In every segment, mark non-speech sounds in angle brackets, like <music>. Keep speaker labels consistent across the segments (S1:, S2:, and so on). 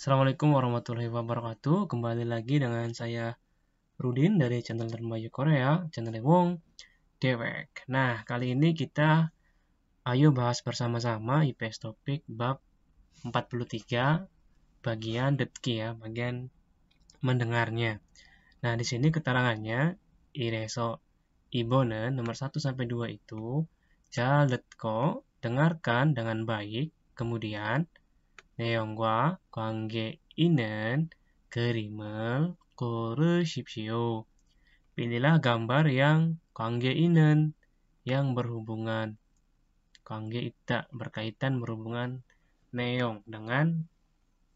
S1: Assalamualaikum warahmatullahi wabarakatuh. Kembali lagi dengan saya Rudin dari channel Dermayu Korea, channel Wong Dewek. Nah, kali ini kita ayo bahas bersama-sama IPS topik bab 43 bagian detki ya, bagian mendengarnya. Nah, di sini keterangannya Ireso Ibone nomor 1 sampai 2 itu Jaletko dengarkan dengan baik, kemudian 내용과 관계 있는 그림을 고르십시오. Pilihlah gambar yang 관계 있는 yang berhubungan 관계 있다 berkaitan berhubungan neong dengan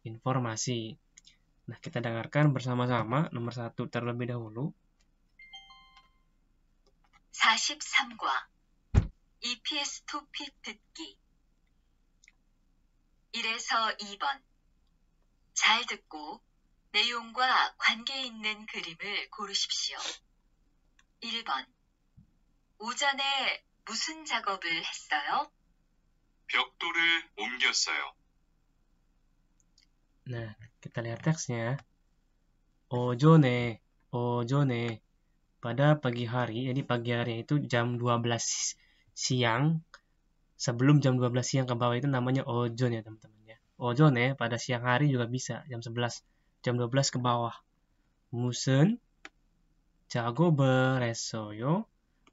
S1: informasi. Nah, kita dengarkan bersama-sama nomor satu terlebih dahulu. 43과 EPS 2P 듣기 1에서 2번. 잘 듣고 내용과 관계 있는 그림을 고르십시오. 1번. 오전에 무슨 작업을 했어요? 벽돌을 옮겼어요. Nah, kita lihat teksnya. Ojone, ojone. Pada pagi hari, jadi pagi hari itu jam 12 siang sebelum jam 12 siang ke bawah itu namanya ozon ya teman-teman ya. Ozon ya pada siang hari juga bisa jam 11, jam 12 ke bawah. Musen Jago Beresoyo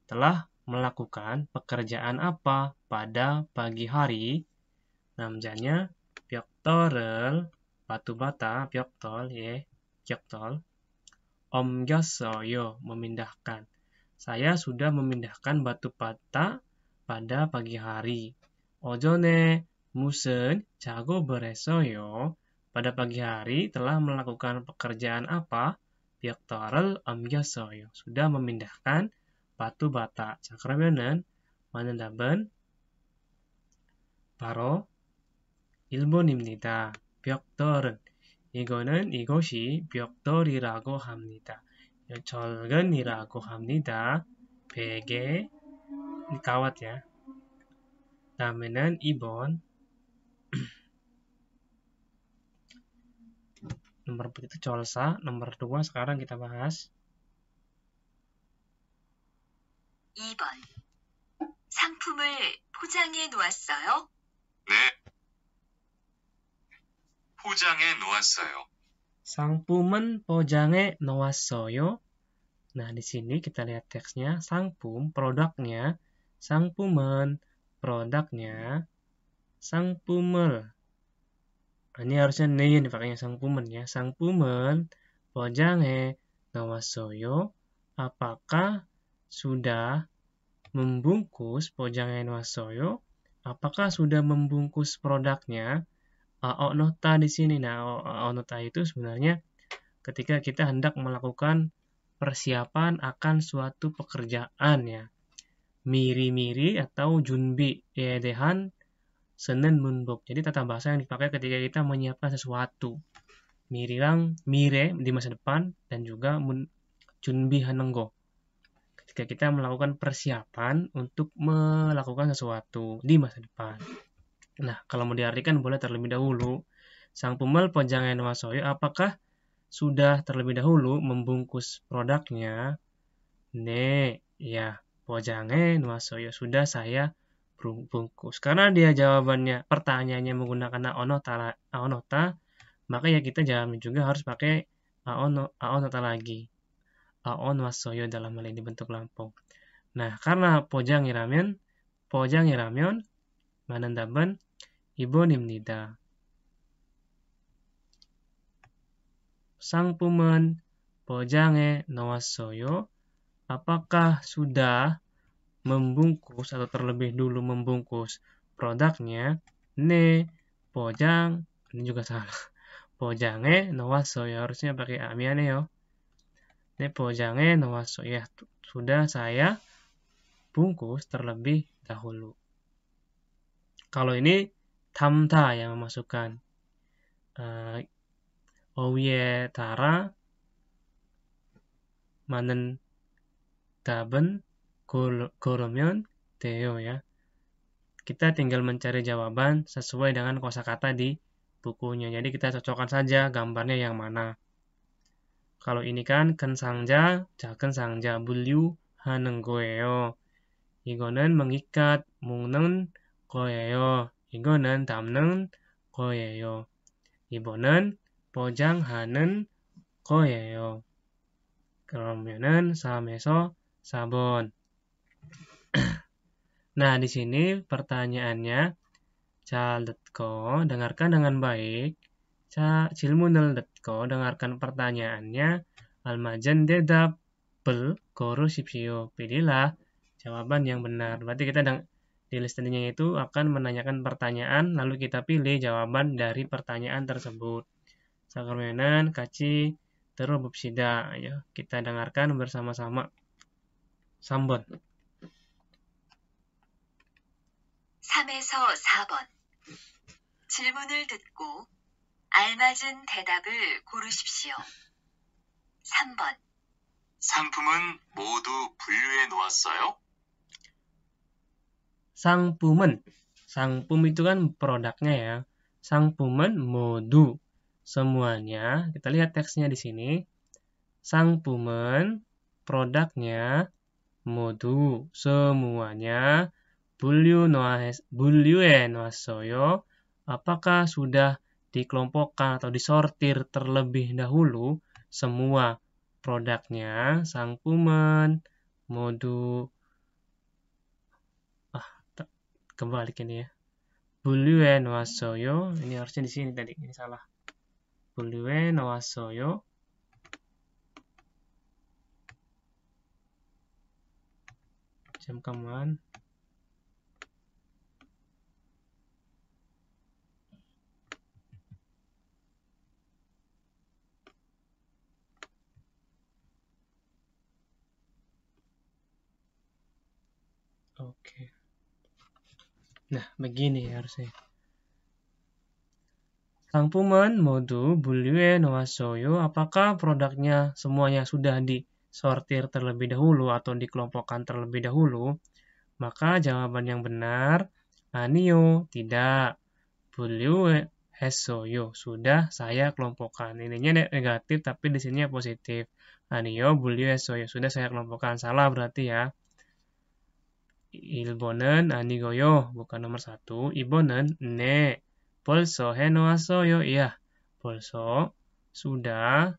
S1: telah melakukan pekerjaan apa pada pagi hari? Namanya Pyoktorel batu bata Pyoktol ya Pyoktol Om Gasoyo memindahkan. Saya sudah memindahkan batu bata pada pagi hari. Ojone musen jago bereso yo. Pada pagi hari telah melakukan pekerjaan apa? Biaktarel amyaso yo. Sudah memindahkan batu bata. Cakramyonen manendaben 바로 일본입니다. 벽돌은 이거는 이것이 벽돌이라고 합니다. 절근이라고 합니다. 베개, kawat ya. Tamanan ibon. <clears throat> nomor begitu colsa, nomor dua sekarang kita bahas. Ibon. 상품을 포장해 놓았어요? 네. 포장해 놓았어요. 상품은 포장해 놓았어요. Nah, di sini kita lihat teksnya, sangpum, produknya, sang pumen, produknya sang pumel. Ini harusnya yang pakainya sang pumen ya. Sang pumen, pojange, nawasoyo, apakah sudah membungkus pojange nawasoyo? Apakah sudah membungkus produknya? Ao nota di sini. Nah, ao nota itu sebenarnya ketika kita hendak melakukan persiapan akan suatu pekerjaan ya miri-miri atau junbi yedehan senen munduk. Jadi tata bahasa yang dipakai ketika kita menyiapkan sesuatu. Mirilang, mire di masa depan dan juga mun, junbi hanenggo. Ketika kita melakukan persiapan untuk melakukan sesuatu di masa depan. Nah, kalau mau diartikan boleh terlebih dahulu. Sang pemel pojangan wasoyo apakah sudah terlebih dahulu membungkus produknya? Ne, ya. Pojange nuasoyo sudah saya bungkus. Karena dia jawabannya pertanyaannya menggunakan aonota, aonota maka ya kita jawabnya juga harus pakai aono, aonota lagi. Aon wasoyo dalam hal ini bentuk lampau. Nah, karena pojang iramyon, pojang iramyon, manandaban, ibu nimnida. Sang pumen, pojange nwasoyo apakah sudah membungkus atau terlebih dulu membungkus produknya ne pojang ini juga salah <laughs> pojange nowaso ya harusnya pakai amiane yo ne pojange nowaso ya sudah saya bungkus terlebih dahulu kalau ini tamta yang memasukkan uh, owie tara manen 답은 그러면 돼요 ya. Kita tinggal mencari jawaban sesuai dengan kosakata di bukunya. Jadi kita cocokkan saja gambarnya yang mana. Kalau ini kan kensangja, jaken sangja bulyu hanen goeo. Igonen mengikat, mungnen goeyo. Igonen tamnen goeyo. Ibonen pojang hanen goeyo. Kromionen 3에서 sabun. <clears throat> nah, di sini pertanyaannya, Cal.co, dengarkan dengan baik. Cilmunel.co, dengarkan pertanyaannya. Almajan dedap bel guru sipsio. Pilihlah jawaban yang benar. Berarti kita di list tadinya itu akan menanyakan pertanyaan, lalu kita pilih jawaban dari pertanyaan tersebut. Sakarmenan, kaci, terobopsida. Ya, Ayo, kita dengarkan bersama-sama. 3번 3에서 4번 질문을 듣고 알맞은 대답을 고르십시오. 3번 상품은 모두 분류해 놓았어요? 상품은 상품 itu kan produknya ya. 상품은 modu semuanya. Kita lihat teksnya di sini. 상품은 produknya modu semuanya bulu no soyo apakah sudah dikelompokkan atau disortir terlebih dahulu semua produknya sangkuman modu ah kembali ini ya Bulu no soyo ini harusnya di sini tadi ini salah Bulu no soyo jam command Oke. Nah, begini harusnya. Sang Puman, Modu, Bulue, Noasoyo, apakah produknya semuanya sudah di disortir terlebih dahulu atau dikelompokkan terlebih dahulu, maka jawaban yang benar anio tidak heso, yo, sudah saya kelompokkan. Ininya negatif tapi di sini positif. Anio heso, yo, sudah saya kelompokkan. Salah berarti ya. Ilbonen anigo, yo bukan nomor satu. Ibonen ne. Polso yo, iya. Polso sudah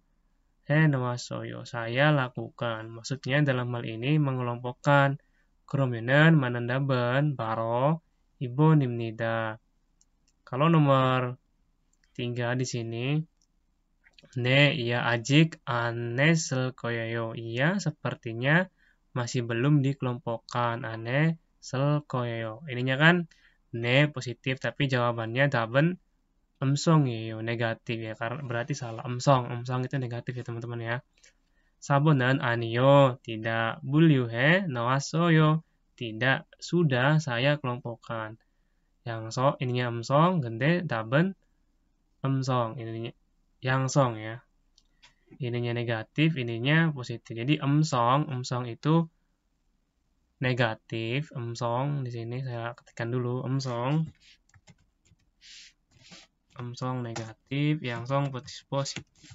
S1: wasoyo. saya lakukan. Maksudnya dalam hal ini mengelompokkan kerumunan Manandaban, Baro, Ibo, Nimnida. Kalau nomor tiga di sini, ne, iya ajik, anesel koyo Iya, sepertinya masih belum dikelompokkan. Ane, sel koyo Ininya kan ne positif, tapi jawabannya daben emsong ya negatif ya karena berarti salah emsong emsong itu negatif ya teman-teman ya sabonan anio tidak bulyu he nawasoyo tidak sudah saya kelompokkan yang so ininya emsong gende daben emsong ininya yang song ya ininya negatif ininya positif jadi emsong emsong itu negatif emsong di sini saya ketikkan dulu emsong Samsung negatif, yang song positif.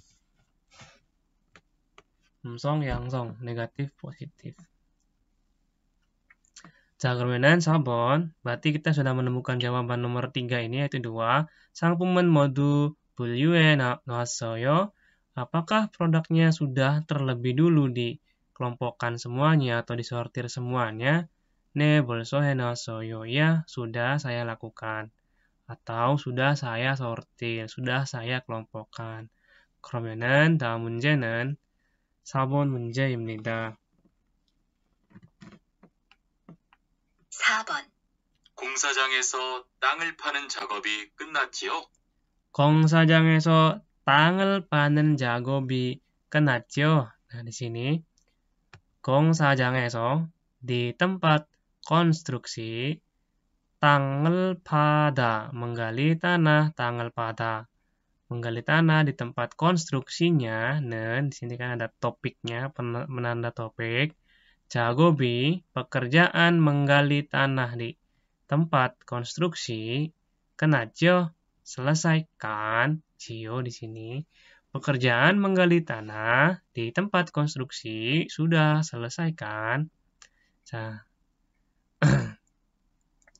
S1: Samsung song yang song negatif positif. Jangan sabon, berarti kita sudah menemukan jawaban nomor tiga ini yaitu 2. Sang pemen modu bulyue Soyo, Apakah produknya sudah terlebih dulu dikelompokkan semuanya atau disortir semuanya? Ne bolsohe soyo. ya sudah saya lakukan atau sudah saya sortir, sudah saya kelompokkan. Kromenan tamun 문제는 sabon 번 nida. Sabon. 공사장에서 땅을 파는 작업이 끝났지요? 공사장에서 땅을 파는 작업이 끝났지요? Nah, di sini 공사장에서 di tempat konstruksi Tanggal pada, menggali tanah, tanggal pada. Menggali tanah di tempat konstruksinya, dan di sini kan ada topiknya, menanda topik. Jagobi, pekerjaan menggali tanah di tempat konstruksi, kena jo selesaikan, jio di sini. Pekerjaan menggali tanah di tempat konstruksi, sudah selesaikan. Nah,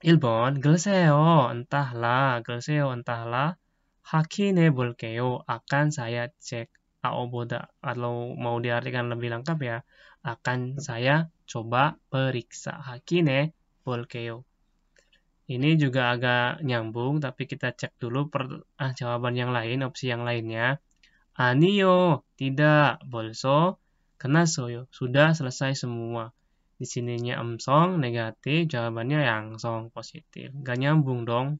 S1: 1번 글쎄요, entahlah, 글쎄요, entahlah. Hakine 볼게요. Akan saya cek. Aoboda. Kalau mau diartikan lebih lengkap ya, akan saya coba periksa. Hakine bolkeo. Ini juga agak nyambung, tapi kita cek dulu per, ah, jawaban yang lain, opsi yang lainnya. Anio, tidak, bolso, kena soyo, sudah selesai semua. Di sininya emsong, negatif, jawabannya yang song positif. Gak nyambung dong.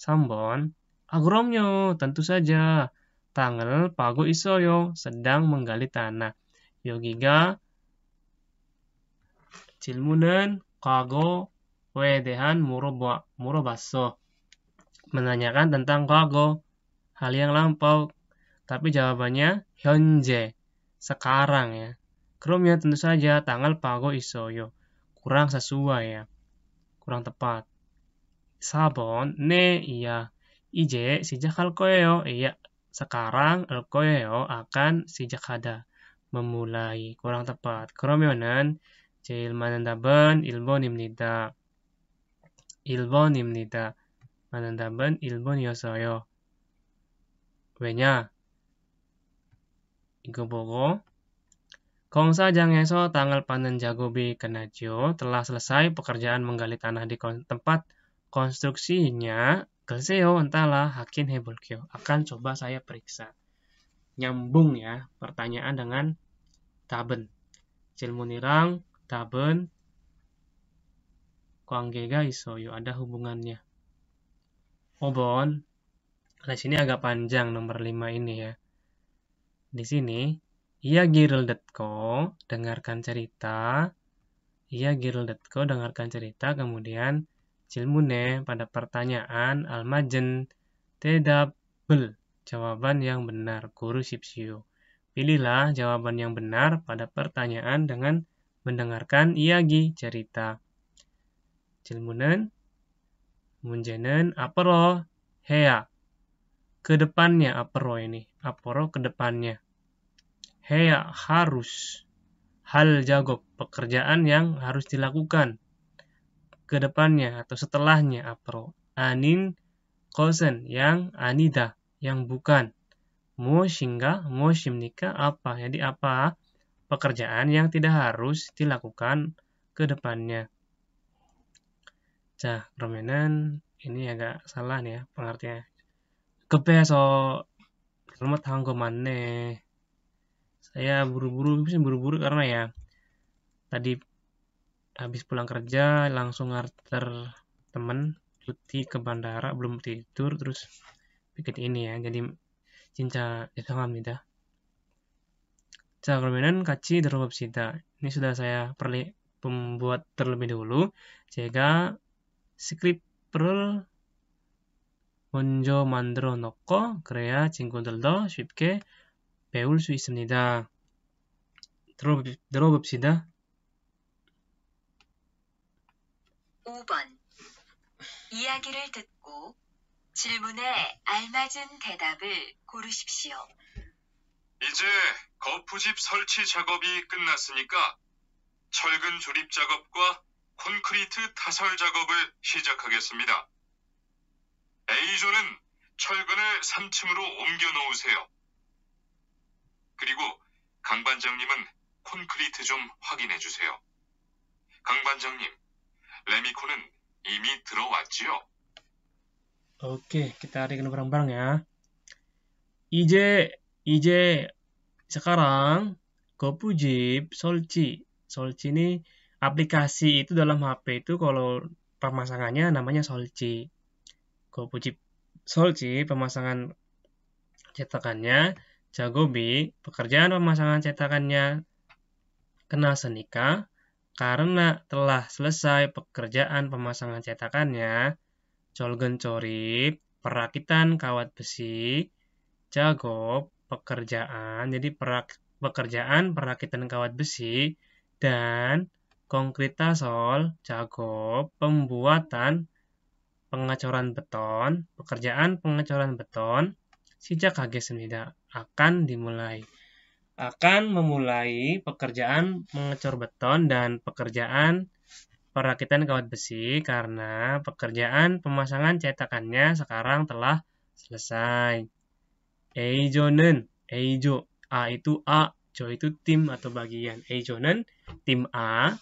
S1: Sambon, agromnyo, tentu saja. Tanggal pagu iso yo sedang menggali tanah. Yogiga, cilmunan, kago, wedehan, muroba, murobaso. Menanyakan tentang kago, hal yang lampau. Tapi jawabannya, hyonje, sekarang ya. Sebelumnya tentu saja tanggal pago isoyo kurang sesuai ya, kurang tepat. Sabon ne iya ije sejak hal koyo iya sekarang el koyo akan sejak ada memulai kurang tepat. Keromyonan jailmanandaban ilbonimnida ilbonimnida manandaban ilbon yosoyo. Wenya bogo. Kongsa Jangeso tanggal panen Jagobi Kenajio telah selesai pekerjaan menggali tanah di tempat konstruksinya Geseo entahlah Hakin kyo. akan coba saya periksa. Nyambung ya pertanyaan dengan Taben. Cilmunirang Taben, Kuanggega Isoyo ada hubungannya. Obon, di nah, sini agak panjang nomor 5 ini ya. Di sini iagirl.co dengarkan cerita iagirl.co dengarkan cerita kemudian cilmune pada pertanyaan almajen tedabel jawaban yang benar guru Sipsiu. pilihlah jawaban yang benar pada pertanyaan dengan mendengarkan iagi cerita cilmunen munjenen apero hea kedepannya apero ini apero kedepannya Hea harus. Hal jago pekerjaan yang harus dilakukan ke depannya atau setelahnya apro. Anin kosen yang anida yang bukan. Mo shinga mo shimnika apa. Jadi apa pekerjaan yang tidak harus dilakukan ke depannya. Cah, kromenan ini agak salah nih ya pengertiannya. Kebeso, rumah tangga maneh saya buru-buru mungkin buru-buru karena ya tadi habis pulang kerja langsung ngarter temen cuti ke bandara belum tidur terus piket ini ya jadi cinta cinca 죄송합니다 자 kaci 같이 sida ini sudah saya perli pembuat terlebih dahulu perl 스크립트를 mandro noko 놓고 cingkundel do 쉽게 배울 수 있습니다. 들어봅, 시다 5번 이야기를 듣고 질문에 알맞은 대답을 고르십시오. 이제 거푸집 설치 작업이 끝났으니까 철근 조립 작업과 콘크리트 타설 작업을 시작하겠습니다. A조는 철근을 3층으로 옮겨 놓으세요. 그리고 강반장님은 콘크리트 좀 확인해 주세요. 강반장님, 레미코는 이미 들어왔지요? Oke, kita harikan bareng-bareng ya. 이제 이제 sekarang Gopujib Solci. Solci ini aplikasi itu dalam HP itu kalau pemasangannya namanya Solci. puji Solci pemasangan cetakannya Jagobi pekerjaan pemasangan cetakannya kena senika karena telah selesai pekerjaan pemasangan cetakannya, colgen corip, perakitan kawat besi, jago, pekerjaan, jadi perak, pekerjaan perakitan kawat besi, dan konkretasol, jago, pembuatan pengecoran beton, pekerjaan pengecoran beton, sijak kaget semida akan dimulai. Akan memulai pekerjaan mengecor beton dan pekerjaan perakitan kawat besi karena pekerjaan pemasangan cetakannya sekarang telah selesai. Eijonen, eijo. A itu A, jo itu tim atau bagian. Eijonen, tim A.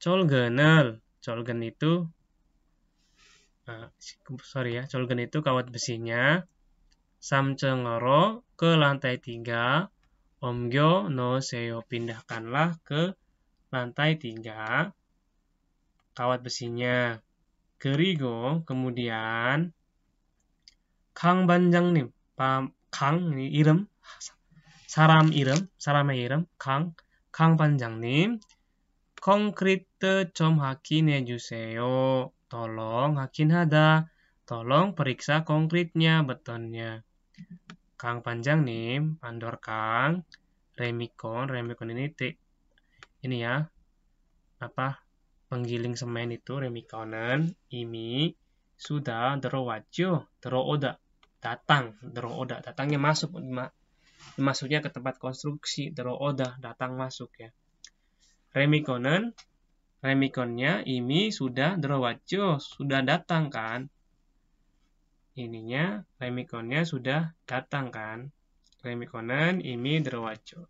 S1: Colgenel, colgen itu, uh, sorry ya, colgen itu kawat besinya samcengero ke lantai tiga, omgyo no seyo pindahkanlah ke lantai tiga kawat besinya. Kerigo kemudian Kang nih. Pam, Kang ini irem, saram irem, sarame irem, Kang, Kang nih. konkrit com hakin ya juseo, tolong hakin hada, tolong periksa konkritnya, betonnya. Kang panjang nim, Pandor Kang, Remikon, Remikon ini t, ini ya apa penggiling semen itu Remikonan, ini sudah dero oda datang, oda datangnya masuk masuknya ke tempat konstruksi oda datang masuk ya. Remikonan, Remikonnya ini sudah wajo, sudah datang kan ininya lemikonnya sudah datang kan remikonan ini derwaco.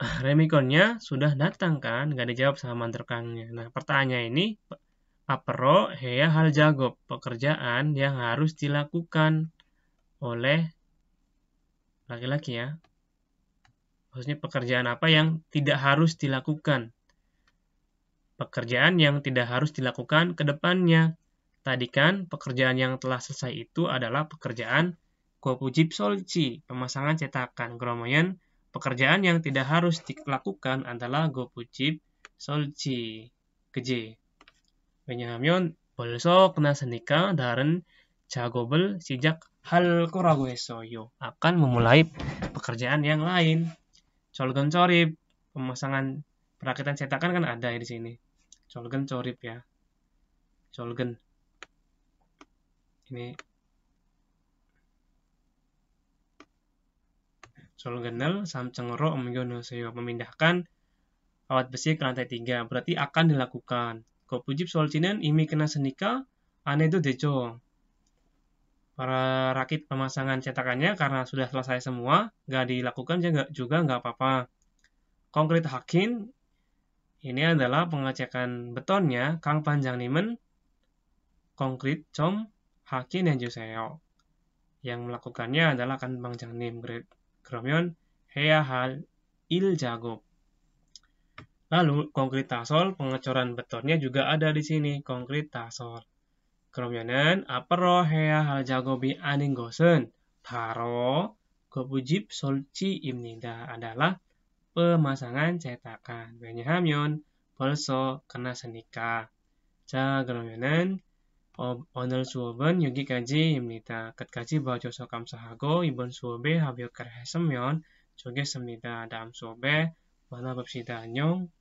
S1: <laughs> remikonnya sudah datang kan nggak dijawab sama manterkangnya nah pertanyaannya ini apero hea hal jago pekerjaan yang harus dilakukan oleh laki-laki ya maksudnya pekerjaan apa yang tidak harus dilakukan pekerjaan yang tidak harus dilakukan ke depannya Tadi kan pekerjaan yang telah selesai itu adalah pekerjaan Kopujib Solci, pemasangan cetakan. Gromoyen, pekerjaan yang tidak harus dilakukan adalah Gopujib Solci. Keje. kena senika daren cagobel sijak hal kuragwe soyo akan memulai pekerjaan yang lain. Colgen corip, pemasangan perakitan cetakan kan ada ya di sini. Colgen corip ya. Colgen ini Om samcengro saya memindahkan kawat besi ke lantai tiga. berarti akan dilakukan kopujib solcinen ini kena senika aneh itu dejo para rakit pemasangan cetakannya karena sudah selesai semua nggak dilakukan juga nggak apa-apa konkret hakin ini adalah pengecekan betonnya Kang Panjang Nimen Konkret Com Hakin dan Joseo. Yang melakukannya adalah Kanbang Jangnim Kromion. Heahal Hea Hal Il Jagob. Lalu, konkrit tasol, pengecoran betonnya juga ada di sini, Konkrit tasol. Kromionen apero hea hal jagobi aning gosen, taro, kebujib solci imnida adalah pemasangan cetakan. Benyamion polso, kena senika. Kromionen. 어, 오늘 수업은 여기까지입니다. 끝까지 봐줘서 감사하고 이번 수업에 합격을 했으면 좋겠습니다. 다음 수업에 만나봅시다. 안녕.